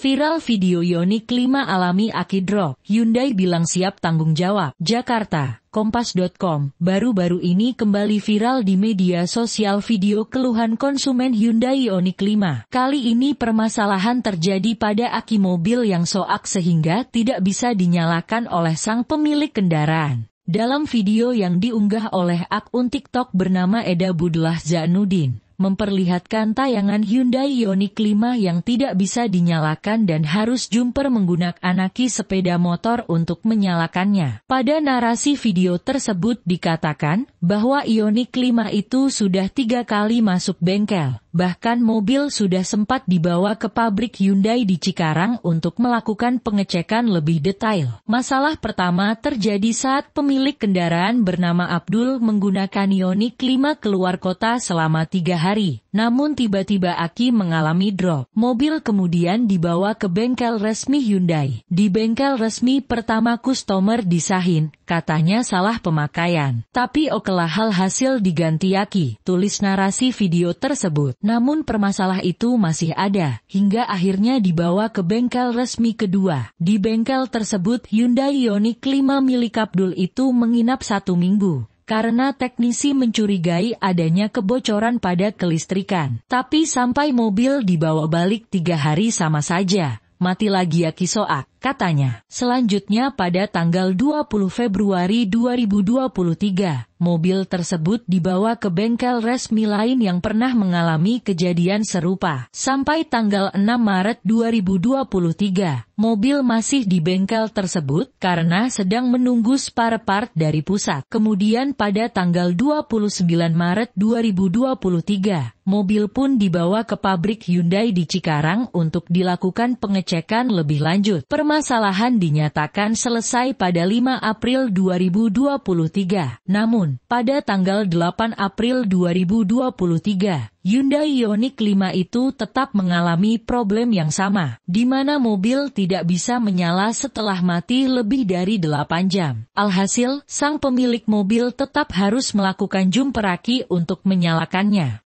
Viral video Yoni Klima alami akidrop, Hyundai bilang siap tanggung jawab. Jakarta, Kompas.com, baru-baru ini kembali viral di media sosial video keluhan konsumen Hyundai Yoni Klima. Kali ini permasalahan terjadi pada aki mobil yang soak sehingga tidak bisa dinyalakan oleh sang pemilik kendaraan. Dalam video yang diunggah oleh akun TikTok bernama Eda Budlah Zanudin, memperlihatkan tayangan Hyundai Ioniq 5 yang tidak bisa dinyalakan dan harus jumper menggunakan anaki sepeda motor untuk menyalakannya. Pada narasi video tersebut dikatakan bahwa Ioniq 5 itu sudah tiga kali masuk bengkel. Bahkan mobil sudah sempat dibawa ke pabrik Hyundai di Cikarang untuk melakukan pengecekan lebih detail. Masalah pertama terjadi saat pemilik kendaraan bernama Abdul menggunakan Ioniq 5 keluar kota selama tiga hari. Namun tiba-tiba aki mengalami drop. Mobil kemudian dibawa ke bengkel resmi Hyundai. Di bengkel resmi pertama customer disahin, katanya salah pemakaian. Tapi okelah hal hasil diganti aki, tulis narasi video tersebut. Namun permasalah itu masih ada, hingga akhirnya dibawa ke bengkel resmi kedua. Di bengkel tersebut Hyundai Ioniq 5 milik Abdul itu menginap satu minggu karena teknisi mencurigai adanya kebocoran pada kelistrikan. Tapi sampai mobil dibawa balik tiga hari sama saja, mati lagi ya kisoak. Katanya, selanjutnya pada tanggal 20 Februari 2023, mobil tersebut dibawa ke bengkel resmi lain yang pernah mengalami kejadian serupa. Sampai tanggal 6 Maret 2023, mobil masih di bengkel tersebut karena sedang menunggu spare part dari pusat. Kemudian pada tanggal 29 Maret 2023, mobil pun dibawa ke pabrik Hyundai di Cikarang untuk dilakukan pengecekan lebih lanjut. Perm Permasalahan dinyatakan selesai pada 5 April 2023. Namun, pada tanggal 8 April 2023, Hyundai Ioniq 5 itu tetap mengalami problem yang sama, di mana mobil tidak bisa menyala setelah mati lebih dari 8 jam. Alhasil, sang pemilik mobil tetap harus melakukan jumperaki untuk menyalakannya.